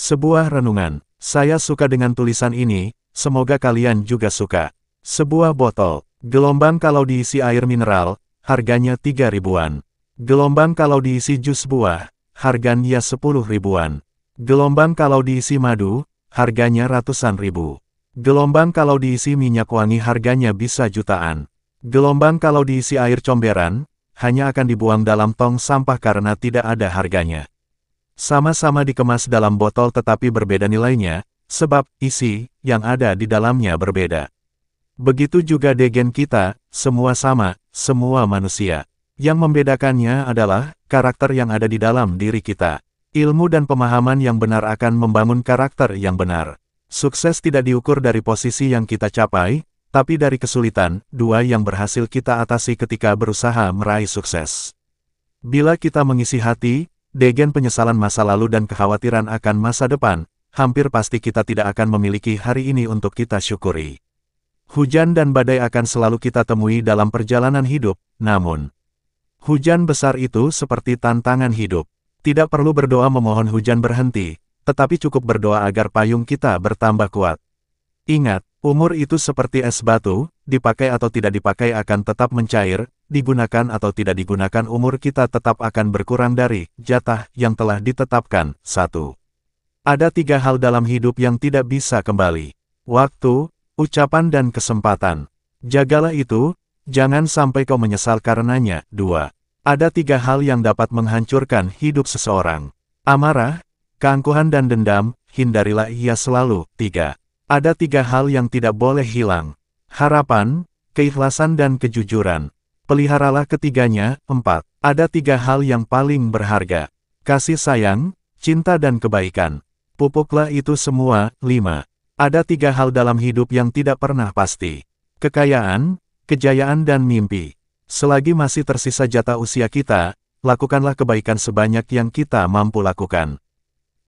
Sebuah renungan. Saya suka dengan tulisan ini, semoga kalian juga suka. Sebuah botol. Gelombang kalau diisi air mineral, harganya 3 ribuan. Gelombang kalau diisi jus buah, harganya 10 ribuan. Gelombang kalau diisi madu, harganya ratusan ribu. Gelombang kalau diisi minyak wangi harganya bisa jutaan. Gelombang kalau diisi air comberan, hanya akan dibuang dalam tong sampah karena tidak ada harganya. Sama-sama dikemas dalam botol tetapi berbeda nilainya, sebab isi yang ada di dalamnya berbeda. Begitu juga degen kita, semua sama, semua manusia. Yang membedakannya adalah karakter yang ada di dalam diri kita. Ilmu dan pemahaman yang benar akan membangun karakter yang benar. Sukses tidak diukur dari posisi yang kita capai, tapi dari kesulitan, dua yang berhasil kita atasi ketika berusaha meraih sukses. Bila kita mengisi hati, Degen penyesalan masa lalu dan kekhawatiran akan masa depan, hampir pasti kita tidak akan memiliki hari ini untuk kita syukuri. Hujan dan badai akan selalu kita temui dalam perjalanan hidup, namun hujan besar itu seperti tantangan hidup. Tidak perlu berdoa memohon hujan berhenti, tetapi cukup berdoa agar payung kita bertambah kuat. Ingat, Umur itu seperti es batu, dipakai atau tidak dipakai akan tetap mencair, digunakan atau tidak digunakan umur kita tetap akan berkurang dari jatah yang telah ditetapkan. 1. Ada tiga hal dalam hidup yang tidak bisa kembali. Waktu, ucapan dan kesempatan. Jagalah itu, jangan sampai kau menyesal karenanya. 2. Ada tiga hal yang dapat menghancurkan hidup seseorang. Amarah, keangkuhan dan dendam, hindarilah ia selalu. 3. Ada tiga hal yang tidak boleh hilang. Harapan, keikhlasan dan kejujuran. Peliharalah ketiganya. Empat. Ada tiga hal yang paling berharga. Kasih sayang, cinta dan kebaikan. Pupuklah itu semua. Lima. Ada tiga hal dalam hidup yang tidak pernah pasti. Kekayaan, kejayaan dan mimpi. Selagi masih tersisa jatah usia kita, lakukanlah kebaikan sebanyak yang kita mampu lakukan.